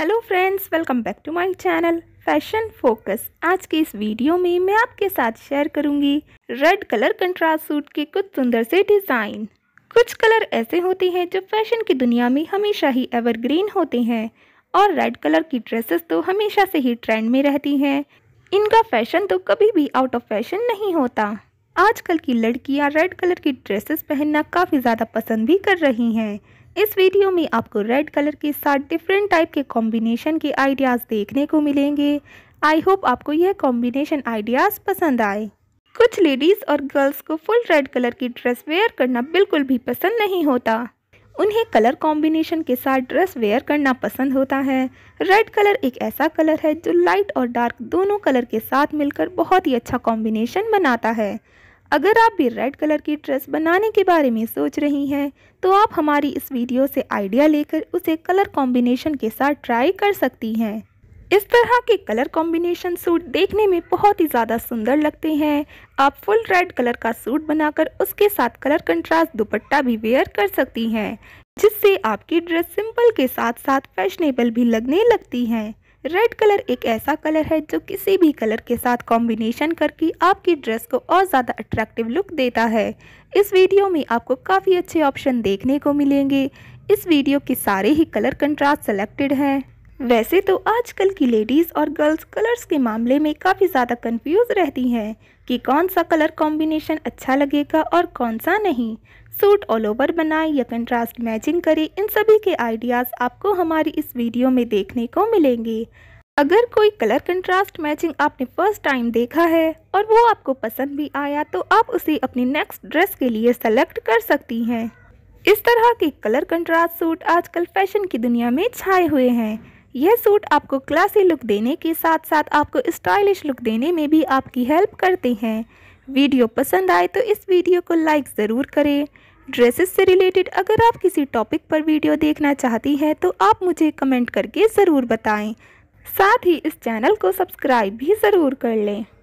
hello friends welcome back to my channel fashion focus आज के इस वीडियो में मैं आपके साथ शेयर करूंगी रेड कलर कंट्रास्ट सूट के कुछ सुंदर से डिज़ाइन कुछ कलर ऐसे होते हैं जो फैशन की दुनिया में हमेशा ही एवरग्रीन होते हैं और रेड कलर की ड्रेसेस तो हमेशा से ही ट्रेंड में रहती हैं इनका फैशन तो कभी भी आउट ऑफ फैशन नहीं होता आजकल की लड़कियाँ रेड कलर की ड्रेसेस पहनना काफ़ी ज़्यादा पसंद भी कर रही हैं इस वीडियो में आपको रेड कलर के साथ डिफरेंट टाइप के कॉम्बिनेशन के आइडियाज़ देखने को मिलेंगे आई होप आपको यह कॉम्बिनेशन आइडियाज़ पसंद आए कुछ लेडीज़ और गर्ल्स को फुल रेड कलर की ड्रेस वेयर करना बिल्कुल भी पसंद नहीं होता उन्हें कलर कॉम्बिनेशन के साथ ड्रेस वेयर करना पसंद होता है रेड कलर एक ऐसा कलर है जो लाइट और डार्क दोनों कलर के साथ मिलकर बहुत ही अच्छा कॉम्बिनेशन बनाता है अगर आप भी रेड कलर की ड्रेस बनाने के बारे में सोच रही हैं तो आप हमारी इस वीडियो से आइडिया लेकर उसे कलर कॉम्बिनेशन के साथ ट्राई कर सकती हैं इस तरह के कलर कॉम्बिनेशन सूट देखने में बहुत ही ज़्यादा सुंदर लगते हैं आप फुल रेड कलर का सूट बनाकर उसके साथ कलर कंट्रास्ट दुपट्टा भी वेयर कर सकती हैं जिससे आपकी ड्रेस सिंपल के साथ साथ फैशनेबल भी लगने लगती हैं रेड कलर एक ऐसा कलर है जो किसी भी कलर के साथ कॉम्बिनेशन करके आपकी ड्रेस को और ज़्यादा अट्रैक्टिव लुक देता है इस वीडियो में आपको काफ़ी अच्छे ऑप्शन देखने को मिलेंगे इस वीडियो के सारे ही कलर कंट्रास्ट सेलेक्टेड हैं वैसे तो आजकल की लेडीज़ और गर्ल्स कलर्स के मामले में काफ़ी ज़्यादा कंफ्यूज रहती हैं कि कौन सा कलर कॉम्बिनेशन अच्छा लगेगा और कौन सा नहीं सूट ऑल ओवर बनाएं या कंट्रास्ट मैचिंग करें इन सभी के आइडियाज़ आपको हमारी इस वीडियो में देखने को मिलेंगे अगर कोई कलर कंट्रास्ट मैचिंग आपने फर्स्ट टाइम देखा है और वो आपको पसंद भी आया तो आप उसे अपनी नेक्स्ट ड्रेस के लिए सेलेक्ट कर सकती हैं इस तरह के कलर कंट्रास्ट सूट आजकल फैशन की दुनिया में छाए हुए हैं यह सूट आपको क्लासी लुक देने के साथ साथ आपको स्टाइलिश लुक देने में भी आपकी हेल्प करते हैं वीडियो पसंद आए तो इस वीडियो को लाइक ज़रूर करें ड्रेसेस से रिलेटेड अगर आप किसी टॉपिक पर वीडियो देखना चाहती हैं तो आप मुझे कमेंट करके ज़रूर बताएं साथ ही इस चैनल को सब्सक्राइब भी ज़रूर कर लें